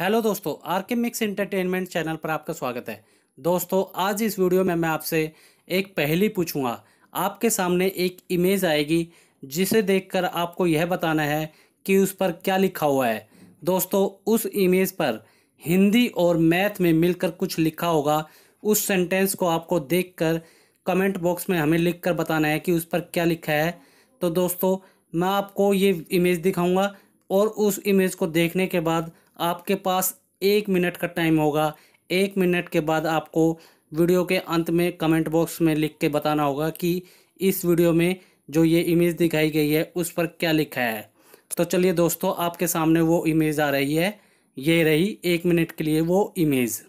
hello दोस्तों are के mix entertainment channel पर आपका स्वागत है दोस्तों आज इस वीडियो में मैं आपसे एक पहली पूछूंगा आपके सामने एक इमेज आएगी जिसे देखकर आपको यह बताना है कि उस पर क्या लिखा हुआ है दोस्तों उस इमेज पर हिंदी और मैथ में मिलकर कुछ लिखा होगा उस सेंटेंस को आपको कर कमेंट बॉक्स में हमें लिख कर बताना है कि उस पर क्या लिखा है तो दोस्तों मैं आपको ये इमेज दिखाऊँगा और उस इमेज को देखने के बाद आपके पास एक मिनट का टाइम होगा एक मिनट के बाद आपको वीडियो के अंत में कमेंट बॉक्स में लिख के बताना होगा कि इस वीडियो में जो ये इमेज दिखाई गई है उस पर क्या लिखा है तो चलिए दोस्तों आपके सामने वो इमेज आ रही है ये रही एक मिनट के लिए वो इमेज़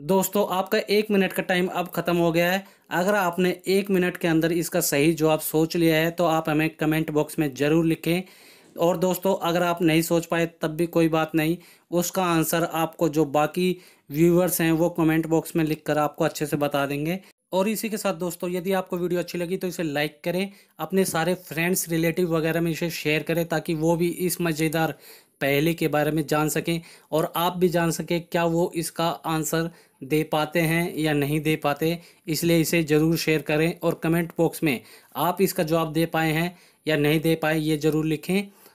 दोस्तों आपका एक मिनट का टाइम अब ख़त्म हो गया है अगर आपने एक मिनट के अंदर इसका सही जवाब सोच लिया है तो आप हमें कमेंट बॉक्स में ज़रूर लिखें और दोस्तों अगर आप नहीं सोच पाए तब भी कोई बात नहीं उसका आंसर आपको जो बाकी व्यूअर्स हैं वो कमेंट बॉक्स में लिखकर आपको अच्छे से बता देंगे और इसी के साथ दोस्तों यदि आपको वीडियो अच्छी लगी तो इसे लाइक करें अपने सारे फ्रेंड्स रिलेटिव वगैरह में इसे शेयर करें ताकि वो भी इस मज़ेदार पहले के बारे में जान सकें और आप भी जान सकें क्या वो इसका आंसर दे पाते हैं या नहीं दे पाते इसलिए इसे ज़रूर शेयर करें और कमेंट बॉक्स में आप इसका जवाब दे पाए हैं या नहीं दे पाए ये ज़रूर लिखें